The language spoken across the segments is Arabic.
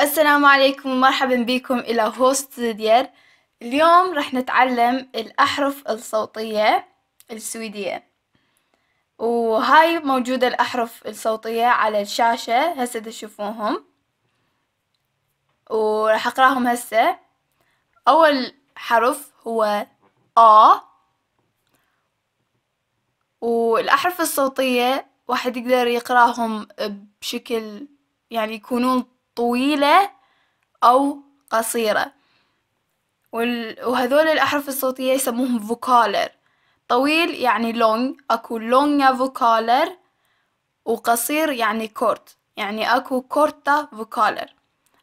السلام عليكم ومرحبا بكم إلى هوست دير اليوم رح نتعلم الأحرف الصوتية السويدية وهاي موجودة الأحرف الصوتية على الشاشة هسه تشوفوهم ورح أقراهم هسه أول حرف هو آ والأحرف الصوتية واحد يقدر يقراهم بشكل يعني يكونون طويلة أو قصيرة وهذول الأحرف الصوتية يسموهم فوكالر طويل يعني لونج أكو لونجا فوكالر وقصير يعني كورت يعني أكو كورتا فوكالر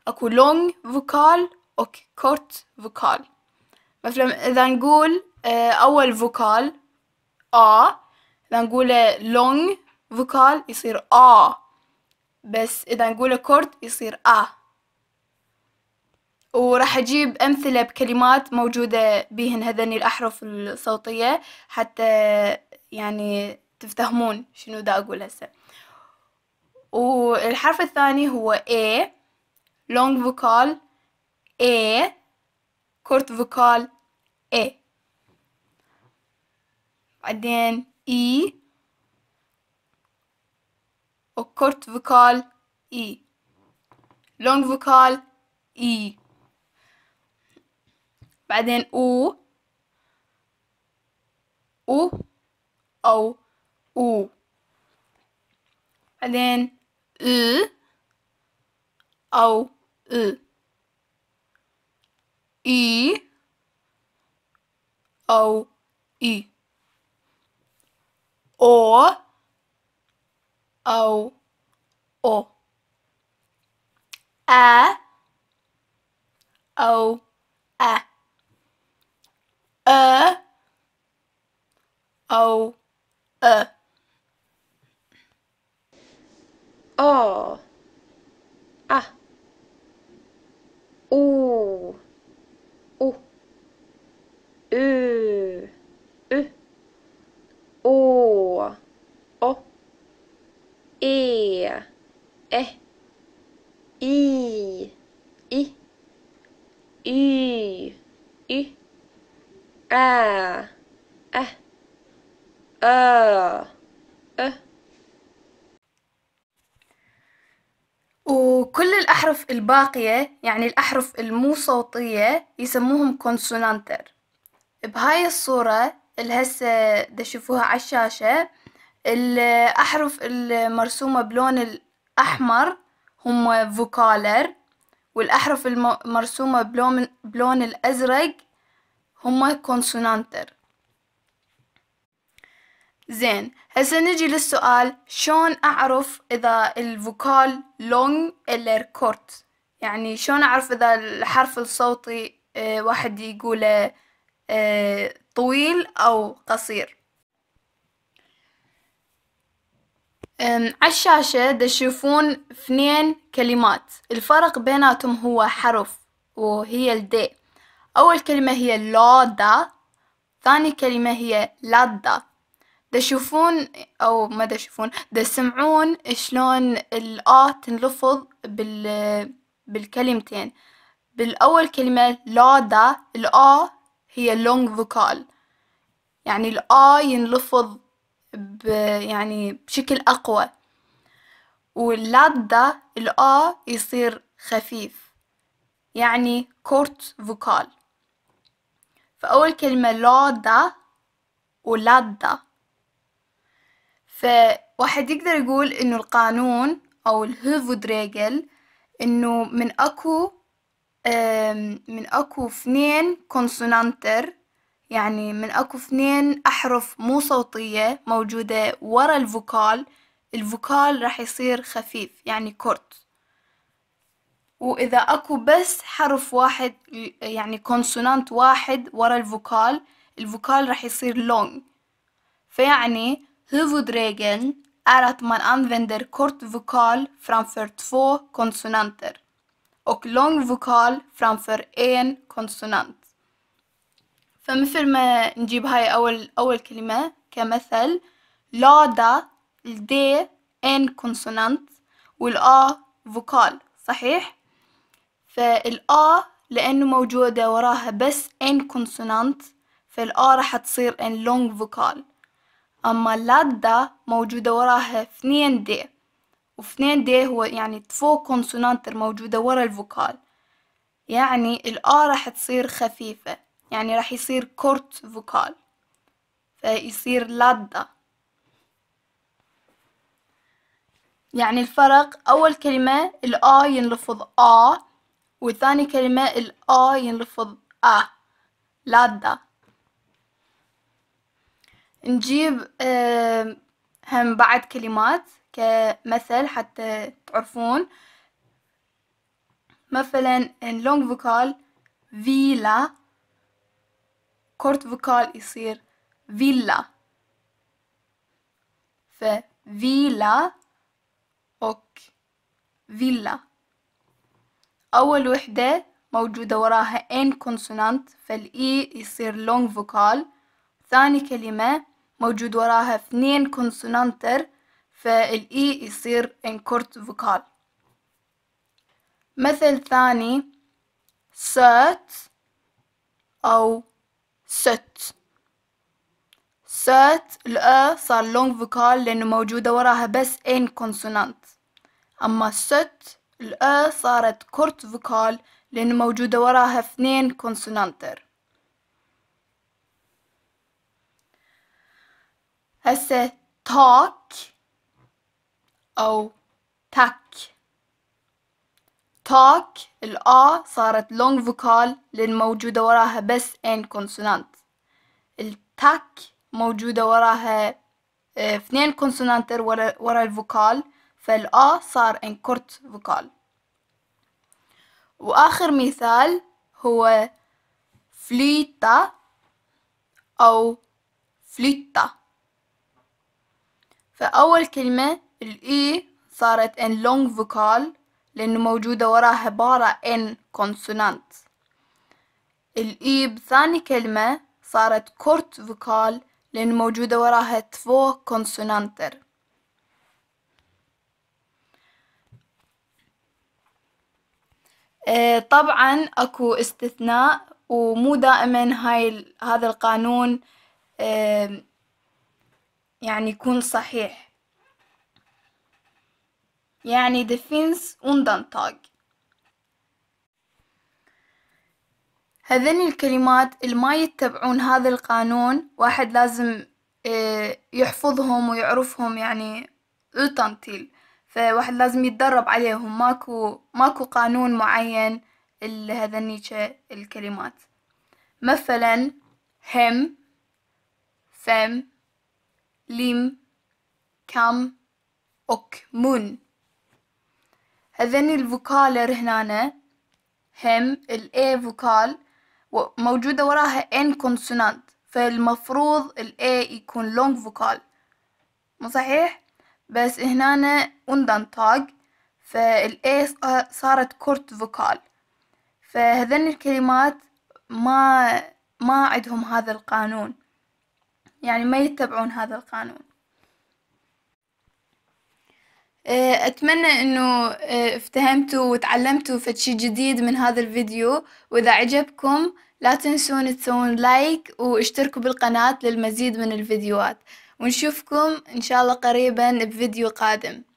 أكو لونج فوكال أو كورت فوكال مثلا إذا نقول آه، أول فوكال آ إذا نقول لونج فوكال يصير آ بس إذا نقول كورد يصير آ وراح أجيب أمثلة بكلمات موجودة بهن هذني الأحرف الصوتية حتى يعني تفتهمون شنو دا أقول هسه والحرف الثاني هو A long vocal A كورت vocal A بعدين E och فوكال اي لونج فوكال اي بعدين أو أو e. أو أو بعدين ال أو ال إي أو إي أو O O A O A E O E O A O أه آه أه وكل الأحرف الباقية يعني الأحرف المو صوتية يسموهم كونسونانتر بهاي الصورة اللي هسه دشوفوها على الشاشة الأحرف المرسومة بلون الأحمر هم فوكالر والأحرف المرسومة بلون, بلون الأزرق هم كونسونانتر زين هسه نجي للسؤال شلون أعرف إذا الفوكال لونج إلا كورت يعني شلون أعرف إذا الحرف الصوتي آه، واحد يقوله آه، طويل أو قصير على الشاشة تشوفون اثنين كلمات الفرق بيناتهم هو حرف وهي الدي أول كلمة هي لودا ثاني كلمة هي لادا دشوفون أو ما دشوفون دسمعون شلون الآ تنلفظ بال بالكلمتين بالأول كلمة لا دا الآ هي لونج فوكال يعني الآ ينلفظ ب يعني بشكل أقوى واللادا الآ يصير خفيف يعني كورت فوكال فأول كلمة لا دا ولادة فواحد يقدر يقول إنه القانون أو ريجل إنه من أكو من أكو اثنين كونسونانتر يعني من أكو اثنين أحرف مو صوتية موجودة ورا الفوكال الفوكال راح يصير خفيف يعني كورت وإذا أكو بس حرف واحد يعني كونسونانت واحد ورا الفوكال الفوكال راح يصير لونج فيعني Huvudregeln är att man använder kort vokal framför två konsonanter och lång vokal framför en konsonant فمثل ما نجيب هاي أول أول كلمة كمثل لادا الدي ان كونسونانت والآ فوكال صحيح؟ فالآ لأنه موجودة وراها بس ان كونسونانت فالآ راح تصير ان لونج فوكال أما اللات دا موجودة وراها اثنين دي واثنين دي هو يعني تفو كونسونانتر موجودة ورا الفوكال يعني الآ راح تصير خفيفة يعني راح يصير كورت فوكال فيصير لادا يعني الفرق أول كلمة الآ ينلفظ آ وثاني كلمة الآ ينلفظ آ لادا نجيب هم بعد كلمات كمثل حتى تعرفون مثلا اللونج فوكال فيلا كورت فوكال يصير فيلا ففيلا اوك فيلا أول وحدة موجودة وراها ان كونسونانت فالإي يصير لونج فوكال ثاني كلمة موجود وراها اثنين كونسونانتر فالإي e يصير انكورت فوكال مثل ثاني سات أو ست سات الأ صار لونج فوكال لأنه موجودة وراها بس إن كونسونانت أما ست الأ e صارت كورت فوكال لأنه موجودة وراها اثنين كونسونانتر هسه تاك أو تاك تاك الآ صارت لونج فوكال لأن موجودة وراها بس ان كونسونانت التاك موجودة وراها آه، اثنين كونسونانتر ورا, ورا الفوكال فالآ صار ان كورت فوكال وآخر مثال هو فليتا أو فليتا فأول كلمة الإي e صارت إن لونج فوكال لأنه موجودة وراها عبارة إن كونسونانت الإي بثاني كلمة صارت كورت فوكال لأنه موجودة وراها تفو كونسونانتر آه، طبعا اكو استثناء ومو دائما هاي هذا القانون يعني يكون صحيح يعني دفينس وندن undantag هذين الكلمات ما يتبعون هذا القانون واحد لازم آه، يحفظهم ويعرفهم يعني التنطيل فواحد لازم يتدرب عليهم ماكو ماكو قانون معين لهذنيك الكلمات مثلا هم فم ليم كام اوك مون هذين الفوكالر هنا هم الاي فوكال موجودة وراها ان كونسونانت فالمفروض الاي يكون لونج فوكال مو صحيح بس هنا تاج فالاي صارت كورت فوكال فهذين الكلمات ما ما عندهم هذا القانون يعني ما يتبعون هذا القانون أه، أتمنى أنه أه، افتهمتوا وتعلمتوا فتشي جديد من هذا الفيديو وإذا عجبكم لا تنسون تسوون لايك واشتركوا بالقناة للمزيد من الفيديوهات ونشوفكم إن شاء الله قريبا بفيديو قادم